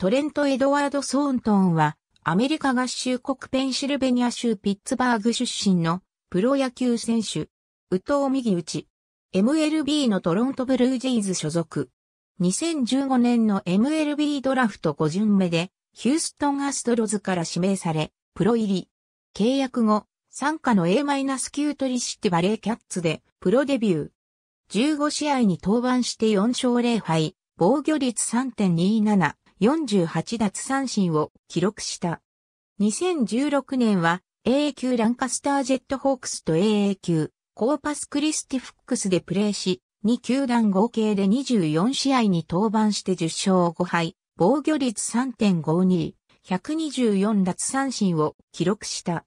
トレント・エドワード・ソーントンは、アメリカ合衆国ペンシルベニア州ピッツバーグ出身のプロ野球選手、宇藤右打 MLB のトロントブルージェイズ所属。2015年の MLB ドラフト5巡目で、ヒューストンアストロズから指名され、プロ入り。契約後、参加の A- ートリシティバレーキャッツで、プロデビュー。15試合に登板して4勝0敗、防御率3.27、48奪三振を記録した。2016年は AA 級ランカスタージェットホークスと AA 級コーパスクリスティフックスでプレーし、2球団合計で24試合に登板して10勝5敗、防御率3.52、124奪三振を記録した。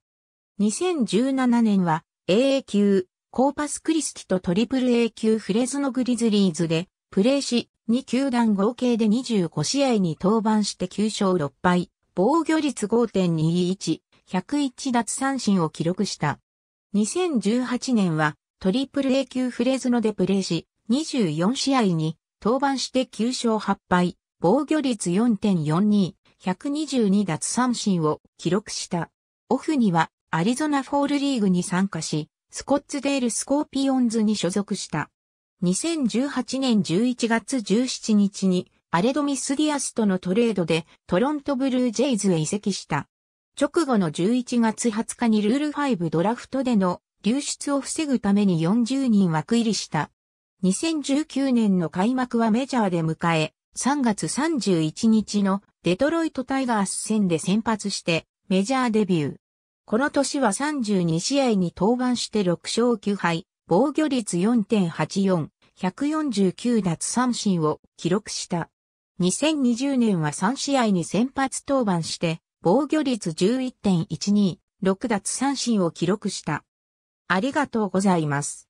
2017年は AA 級コーパスクリスティとトリプル A 級フレズノグリズリーズでプレーし、2球団合計で25試合に登板して9勝6敗、防御率5.21、101奪三振を記録した。2018年はトリプル A 級フレーズのでプレーし、24試合に登板して9勝8敗、防御率4.42、122奪三振を記録した。オフにはアリゾナフォールリーグに参加し、スコッツデールスコーピオンズに所属した。2018年11月17日にアレドミスディアスとのトレードでトロントブルージェイズへ移籍した。直後の11月20日にルール5ドラフトでの流出を防ぐために40人枠入りした。2019年の開幕はメジャーで迎え、3月31日のデトロイトタイガース戦で先発してメジャーデビュー。この年は32試合に登板して6勝9敗、防御率4.84、149奪三振を記録した。2020年は3試合に先発登板して、防御率11.12、6奪三振を記録した。ありがとうございます。